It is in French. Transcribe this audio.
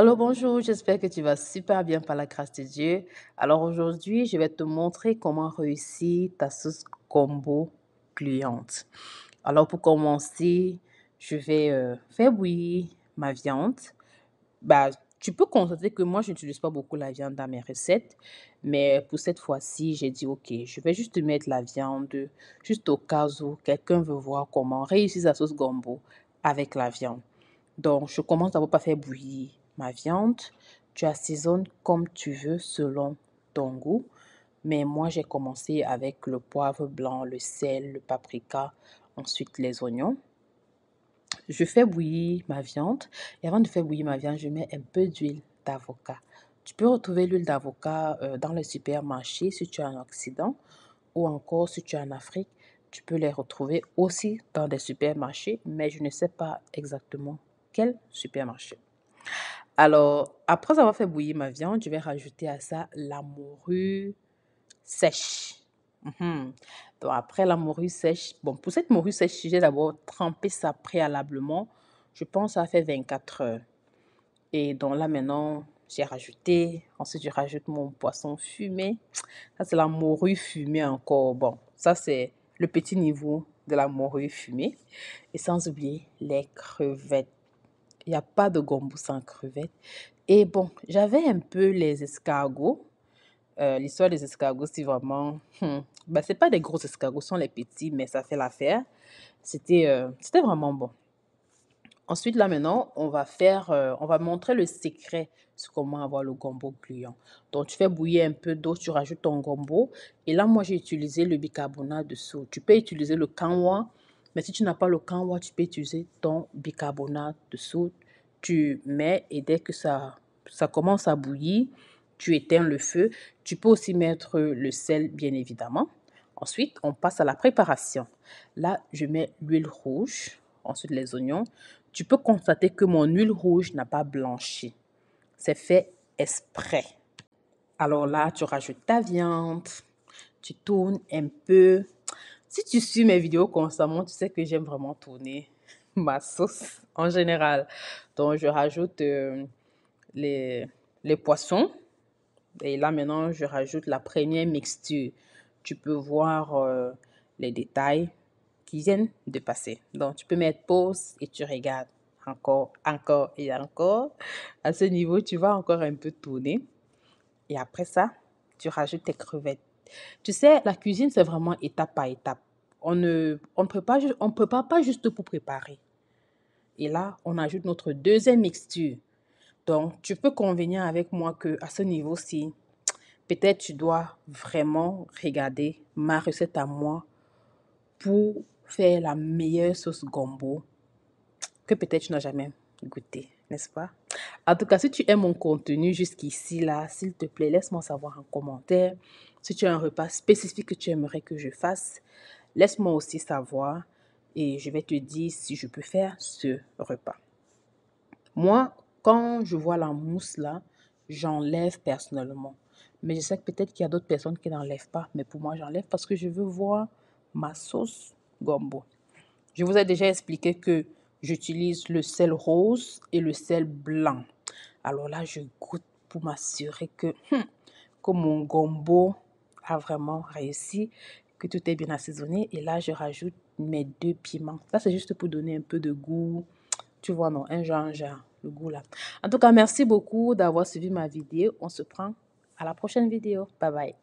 Alors bonjour, j'espère que tu vas super bien par la grâce de Dieu. Alors aujourd'hui, je vais te montrer comment réussir ta sauce gombo gluante. Alors pour commencer, je vais euh, faire bouillir ma viande. Bah, tu peux constater que moi, je n'utilise pas beaucoup la viande dans mes recettes, mais pour cette fois-ci, j'ai dit, ok, je vais juste mettre la viande, juste au cas où quelqu'un veut voir comment réussir sa sauce gombo avec la viande. Donc, je commence d'abord pas faire bouillir ma viande. Tu assaisonnes comme tu veux selon ton goût. Mais moi, j'ai commencé avec le poivre blanc, le sel, le paprika, ensuite les oignons. Je fais bouillir ma viande. Et avant de faire bouillir ma viande, je mets un peu d'huile d'avocat. Tu peux retrouver l'huile d'avocat euh, dans les supermarchés si tu es en Occident ou encore si tu es en Afrique. Tu peux les retrouver aussi dans des supermarchés, mais je ne sais pas exactement quel supermarché. Alors, après avoir fait bouillir ma viande, je vais rajouter à ça la morue sèche. Mhm. Donc, après la morue sèche, bon, pour cette morue sèche, j'ai d'abord trempé ça préalablement. Je pense que ça fait 24 heures. Et donc là, maintenant, j'ai rajouté. Ensuite, je rajoute mon poisson fumé. Ça, c'est la morue fumée encore. Bon, ça, c'est le petit niveau de la morue fumée. Et sans oublier les crevettes. Il n'y a pas de gombo sans crevette Et bon, j'avais un peu les escargots. Euh, l'histoire des escargots, c'est vraiment... Ce hmm. ben, bah, c'est pas des gros escargots, ce sont les petits, mais ça fait l'affaire. C'était euh, vraiment bon. Ensuite, là maintenant, on va faire, euh, on va montrer le secret sur comment avoir le gombo gluant. Donc, tu fais bouillir un peu d'eau, tu rajoutes ton gombo. Et là, moi, j'ai utilisé le bicarbonate de soude. Tu peux utiliser le kanwa mais si tu n'as pas le can tu peux utiliser ton bicarbonate de soude. Tu mets et dès que ça, ça commence à bouillir, tu éteins le feu. Tu peux aussi mettre le sel, bien évidemment. Ensuite, on passe à la préparation. Là, je mets l'huile rouge, ensuite les oignons. Tu peux constater que mon huile rouge n'a pas blanchi. C'est fait exprès. Alors là, tu rajoutes ta viande, tu tournes un peu, si tu suis mes vidéos constamment, tu sais que j'aime vraiment tourner ma sauce en général. Donc, je rajoute euh, les, les poissons. Et là, maintenant, je rajoute la première mixture. Tu peux voir euh, les détails qui viennent de passer. Donc, tu peux mettre pause et tu regardes encore, encore et encore. À ce niveau, tu vas encore un peu tourner. Et après ça, tu rajoutes tes crevettes. Tu sais, la cuisine, c'est vraiment étape par étape. On ne, on prépare, on peut pas juste pour préparer. Et là, on ajoute notre deuxième mixture. Donc, tu peux convenir avec moi que à ce niveau-ci, peut-être tu dois vraiment regarder ma recette à moi pour faire la meilleure sauce gombo que peut-être tu n'as jamais goûté, n'est-ce pas en tout cas, si tu aimes mon contenu jusqu'ici, là, s'il te plaît, laisse-moi savoir en commentaire. Si tu as un repas spécifique que tu aimerais que je fasse, laisse-moi aussi savoir et je vais te dire si je peux faire ce repas. Moi, quand je vois la mousse là, j'enlève personnellement. Mais je sais que peut-être qu'il y a d'autres personnes qui n'enlèvent pas. Mais pour moi, j'enlève parce que je veux voir ma sauce gombo. Je vous ai déjà expliqué que j'utilise le sel rose et le sel blanc. Alors là, je goûte pour m'assurer hmm, que, mon gombo a vraiment réussi, que tout est bien assaisonné. Et là, je rajoute mes deux piments. Ça, c'est juste pour donner un peu de goût. Tu vois, non, un genre, genre, le goût là. En tout cas, merci beaucoup d'avoir suivi ma vidéo. On se prend à la prochaine vidéo. Bye bye.